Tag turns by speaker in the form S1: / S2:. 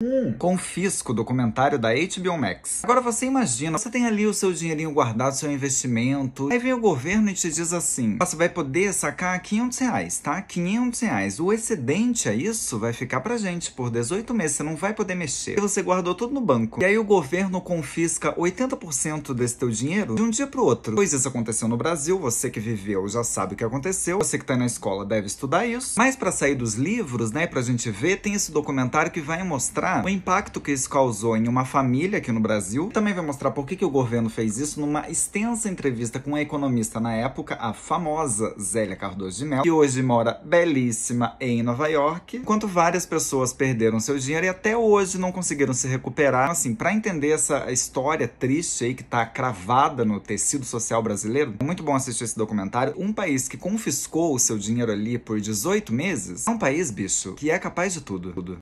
S1: Hum. Confisco, documentário da HBO Max. Agora você imagina, você tem ali o seu dinheirinho guardado, seu investimento. Aí vem o governo e te diz assim, você vai poder sacar 500 reais, tá? 500 reais. O excedente a isso vai ficar pra gente por 18 meses, você não vai poder mexer. E você guardou tudo no banco. E aí o governo confisca 80% desse teu dinheiro de um dia pro outro. Pois isso aconteceu no Brasil, você que viveu já sabe o que aconteceu. Você que tá na escola deve estudar isso. Mas para sair dos livros, né, pra gente ver, tem esse documentário que vai mostrar mostrar o impacto que isso causou em uma família aqui no Brasil. Também vai mostrar por que, que o governo fez isso numa extensa entrevista com a economista na época, a famosa Zélia Cardoso de Mello, que hoje mora belíssima em Nova York, enquanto várias pessoas perderam seu dinheiro e até hoje não conseguiram se recuperar. Então, assim, para entender essa história triste aí que tá cravada no tecido social brasileiro, é muito bom assistir esse documentário. Um país que confiscou o seu dinheiro ali por 18 meses é um país, bicho, que é capaz de tudo. tudo.